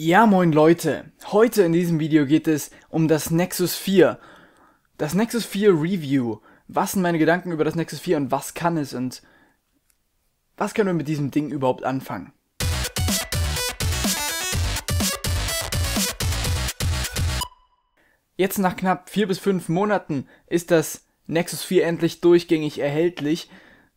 Ja moin Leute, heute in diesem Video geht es um das Nexus 4. Das Nexus 4 Review. Was sind meine Gedanken über das Nexus 4 und was kann es und was können wir mit diesem Ding überhaupt anfangen? Jetzt nach knapp 4 bis 5 Monaten ist das Nexus 4 endlich durchgängig erhältlich.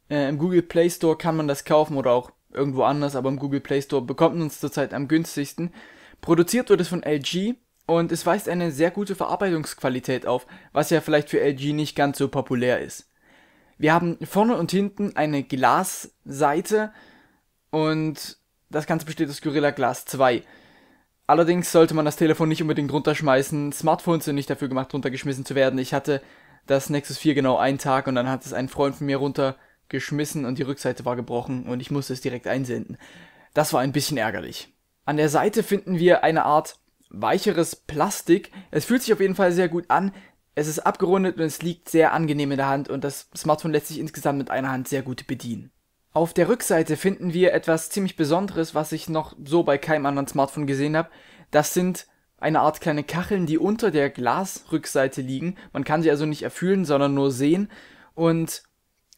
Äh, Im Google Play Store kann man das kaufen oder auch irgendwo anders, aber im Google Play Store, bekommt man es zurzeit am günstigsten. Produziert wird es von LG und es weist eine sehr gute Verarbeitungsqualität auf, was ja vielleicht für LG nicht ganz so populär ist. Wir haben vorne und hinten eine Glasseite und das Ganze besteht aus Gorilla Glass 2. Allerdings sollte man das Telefon nicht unbedingt runterschmeißen. Smartphones sind nicht dafür gemacht, runtergeschmissen zu werden. Ich hatte das Nexus 4 genau einen Tag und dann hat es ein Freund von mir runter geschmissen und die Rückseite war gebrochen und ich musste es direkt einsenden. Das war ein bisschen ärgerlich. An der Seite finden wir eine Art weicheres Plastik. Es fühlt sich auf jeden Fall sehr gut an. Es ist abgerundet und es liegt sehr angenehm in der Hand und das Smartphone lässt sich insgesamt mit einer Hand sehr gut bedienen. Auf der Rückseite finden wir etwas ziemlich Besonderes, was ich noch so bei keinem anderen Smartphone gesehen habe. Das sind eine Art kleine Kacheln, die unter der Glasrückseite liegen. Man kann sie also nicht erfüllen, sondern nur sehen. Und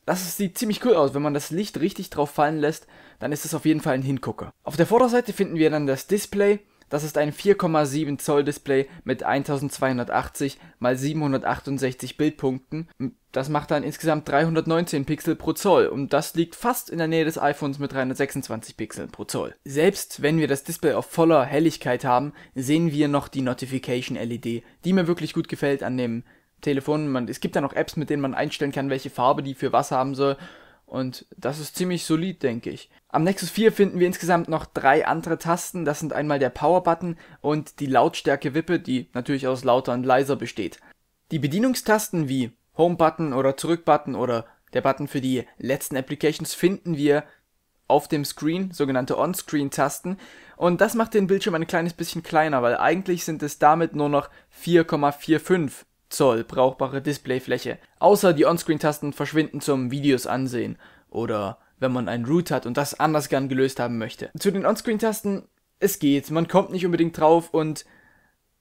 das sieht ziemlich cool aus, wenn man das Licht richtig drauf fallen lässt, dann ist es auf jeden Fall ein Hingucker. Auf der Vorderseite finden wir dann das Display, das ist ein 4,7 Zoll Display mit 1280 x 768 Bildpunkten. Das macht dann insgesamt 319 Pixel pro Zoll und das liegt fast in der Nähe des iPhones mit 326 Pixeln pro Zoll. Selbst wenn wir das Display auf voller Helligkeit haben, sehen wir noch die Notification LED, die mir wirklich gut gefällt an dem Telefon. Man, es gibt ja noch Apps, mit denen man einstellen kann, welche Farbe die für was haben soll. Und das ist ziemlich solid, denke ich. Am Nexus 4 finden wir insgesamt noch drei andere Tasten. Das sind einmal der Power-Button und die Lautstärke-Wippe, die natürlich aus lauter und leiser besteht. Die Bedienungstasten wie Home-Button oder Zurück-Button oder der Button für die letzten Applications finden wir auf dem Screen, sogenannte On-Screen-Tasten. Und das macht den Bildschirm ein kleines bisschen kleiner, weil eigentlich sind es damit nur noch 4,45 Zoll brauchbare Displayfläche, außer die Onscreen-Tasten verschwinden zum Videos ansehen oder wenn man einen Root hat und das anders gern gelöst haben möchte. Zu den Onscreen-Tasten, es geht, man kommt nicht unbedingt drauf und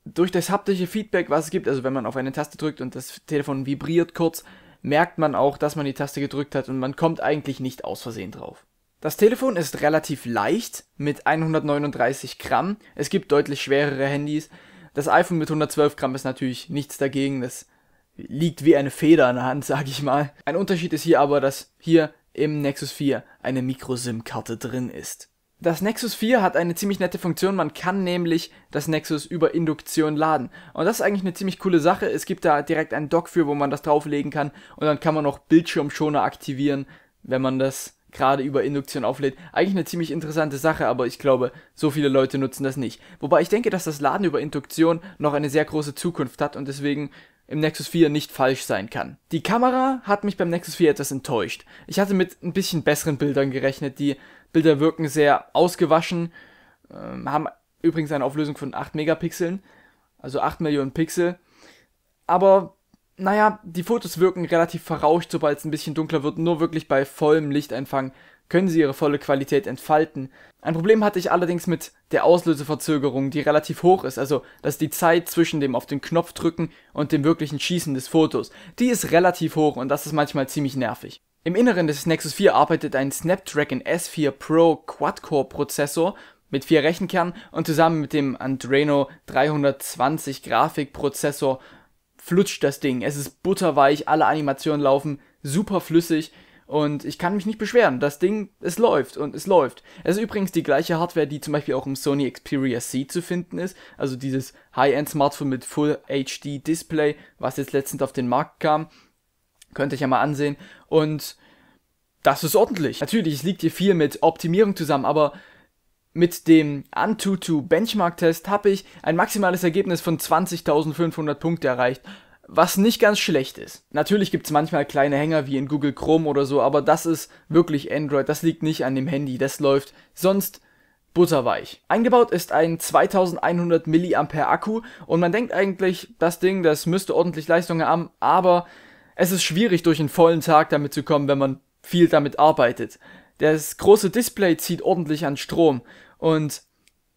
durch das haptische Feedback, was es gibt, also wenn man auf eine Taste drückt und das Telefon vibriert kurz, merkt man auch, dass man die Taste gedrückt hat und man kommt eigentlich nicht aus Versehen drauf. Das Telefon ist relativ leicht mit 139 Gramm. Es gibt deutlich schwerere Handys, das iPhone mit 112 Gramm ist natürlich nichts dagegen. Das liegt wie eine Feder in der Hand, sag ich mal. Ein Unterschied ist hier aber, dass hier im Nexus 4 eine Microsim-Karte drin ist. Das Nexus 4 hat eine ziemlich nette Funktion, man kann nämlich das Nexus über Induktion laden. Und das ist eigentlich eine ziemlich coole Sache, es gibt da direkt einen Dock für, wo man das drauflegen kann und dann kann man auch Bildschirmschoner aktivieren, wenn man das gerade über Induktion auflädt. Eigentlich eine ziemlich interessante Sache, aber ich glaube, so viele Leute nutzen das nicht. Wobei ich denke, dass das Laden über Induktion noch eine sehr große Zukunft hat und deswegen im Nexus 4 nicht falsch sein kann. Die Kamera hat mich beim Nexus 4 etwas enttäuscht. Ich hatte mit ein bisschen besseren Bildern gerechnet. Die Bilder wirken sehr ausgewaschen, äh, haben übrigens eine Auflösung von 8 Megapixeln, also 8 Millionen Pixel. Aber naja, die Fotos wirken relativ verrauscht, sobald es ein bisschen dunkler wird. Nur wirklich bei vollem Lichteinfang können sie ihre volle Qualität entfalten. Ein Problem hatte ich allerdings mit der Auslöseverzögerung, die relativ hoch ist, also dass die Zeit zwischen dem auf den Knopf drücken und dem wirklichen Schießen des Fotos, die ist relativ hoch und das ist manchmal ziemlich nervig. Im Inneren des Nexus 4 arbeitet ein Snapdragon S4 Pro Quad-Core Prozessor mit vier Rechenkernen und zusammen mit dem Andreno 320 Grafikprozessor flutscht das Ding. Es ist butterweich, alle Animationen laufen super flüssig und ich kann mich nicht beschweren. Das Ding, es läuft und es läuft. Es ist übrigens die gleiche Hardware, die zum Beispiel auch im Sony Xperia C zu finden ist, also dieses High-End-Smartphone mit Full HD Display, was jetzt letztens auf den Markt kam. Könnt ihr ja mal ansehen und das ist ordentlich. Natürlich, es liegt hier viel mit Optimierung zusammen, aber mit dem Antutu Benchmark Test habe ich ein maximales Ergebnis von 20.500 Punkte erreicht, was nicht ganz schlecht ist. Natürlich gibt's manchmal kleine Hänger wie in Google Chrome oder so, aber das ist wirklich Android, das liegt nicht an dem Handy, das läuft sonst butterweich. Eingebaut ist ein 2100 mAh Akku und man denkt eigentlich, das Ding, das müsste ordentlich Leistung haben, aber es ist schwierig durch einen vollen Tag damit zu kommen, wenn man viel damit arbeitet das große Display zieht ordentlich an Strom. Und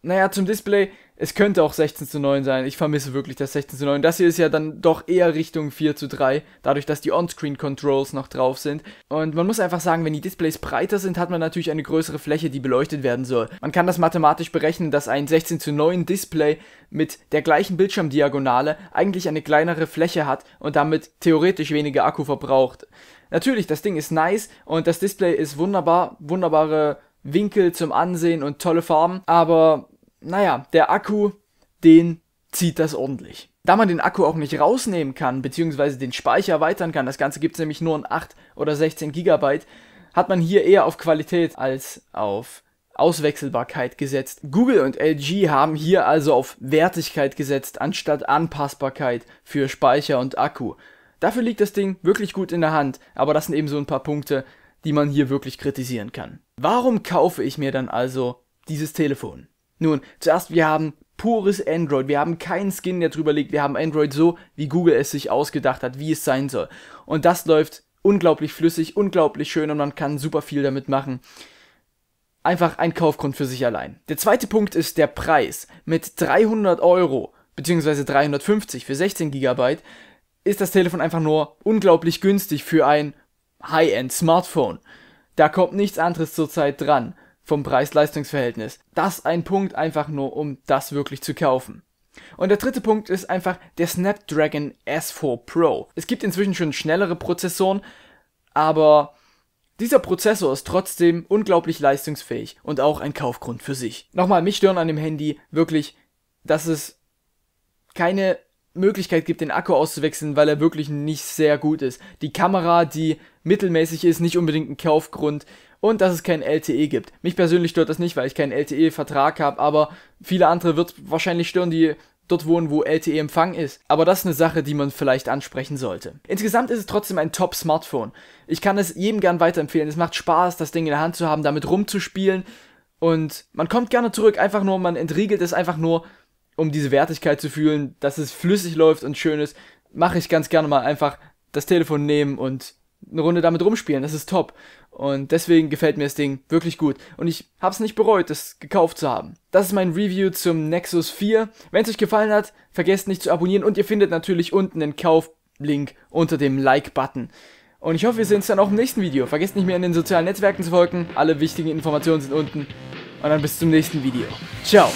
naja, zum Display es könnte auch 16 zu 9 sein. Ich vermisse wirklich das 16 zu 9. Das hier ist ja dann doch eher Richtung 4 zu 3, dadurch, dass die On-Screen-Controls noch drauf sind. Und man muss einfach sagen, wenn die Displays breiter sind, hat man natürlich eine größere Fläche, die beleuchtet werden soll. Man kann das mathematisch berechnen, dass ein 16 zu 9 Display mit der gleichen Bildschirmdiagonale eigentlich eine kleinere Fläche hat und damit theoretisch weniger Akku verbraucht. Natürlich, das Ding ist nice und das Display ist wunderbar, wunderbare Winkel zum Ansehen und tolle Farben, aber naja, der Akku, den zieht das ordentlich. Da man den Akku auch nicht rausnehmen kann, beziehungsweise den Speicher erweitern kann, das Ganze gibt es nämlich nur in 8 oder 16 GB, hat man hier eher auf Qualität als auf Auswechselbarkeit gesetzt. Google und LG haben hier also auf Wertigkeit gesetzt, anstatt Anpassbarkeit für Speicher und Akku. Dafür liegt das Ding wirklich gut in der Hand, aber das sind eben so ein paar Punkte, die man hier wirklich kritisieren kann. Warum kaufe ich mir dann also dieses Telefon? Nun, zuerst, wir haben pures Android. Wir haben keinen Skin, der drüber liegt. Wir haben Android so, wie Google es sich ausgedacht hat, wie es sein soll. Und das läuft unglaublich flüssig, unglaublich schön und man kann super viel damit machen. Einfach ein Kaufgrund für sich allein. Der zweite Punkt ist der Preis. Mit 300 Euro, beziehungsweise 350 für 16 GB, ist das Telefon einfach nur unglaublich günstig für ein High-End-Smartphone. Da kommt nichts anderes zurzeit dran vom Preis-Leistungs-Verhältnis. Das ein Punkt einfach nur, um das wirklich zu kaufen. Und der dritte Punkt ist einfach der Snapdragon S4 Pro. Es gibt inzwischen schon schnellere Prozessoren, aber dieser Prozessor ist trotzdem unglaublich leistungsfähig und auch ein Kaufgrund für sich. Nochmal, mich stören an dem Handy wirklich, dass es keine Möglichkeit gibt, den Akku auszuwechseln, weil er wirklich nicht sehr gut ist. Die Kamera, die mittelmäßig ist, nicht unbedingt ein Kaufgrund. Und dass es kein LTE gibt. Mich persönlich stört das nicht, weil ich keinen LTE-Vertrag habe, aber viele andere wird wahrscheinlich stören, die dort wohnen, wo LTE-Empfang ist. Aber das ist eine Sache, die man vielleicht ansprechen sollte. Insgesamt ist es trotzdem ein Top-Smartphone. Ich kann es jedem gern weiterempfehlen. Es macht Spaß, das Ding in der Hand zu haben, damit rumzuspielen. Und man kommt gerne zurück, einfach nur, man entriegelt es einfach nur um diese Wertigkeit zu fühlen, dass es flüssig läuft und schön ist, mache ich ganz gerne mal einfach das Telefon nehmen und eine Runde damit rumspielen. Das ist top. Und deswegen gefällt mir das Ding wirklich gut. Und ich hab's nicht bereut, es gekauft zu haben. Das ist mein Review zum Nexus 4. Wenn es euch gefallen hat, vergesst nicht zu abonnieren und ihr findet natürlich unten den Kauflink unter dem Like-Button. Und ich hoffe, wir sehen uns dann auch im nächsten Video. Vergesst nicht mehr in den sozialen Netzwerken zu folgen. Alle wichtigen Informationen sind unten. Und dann bis zum nächsten Video. Ciao.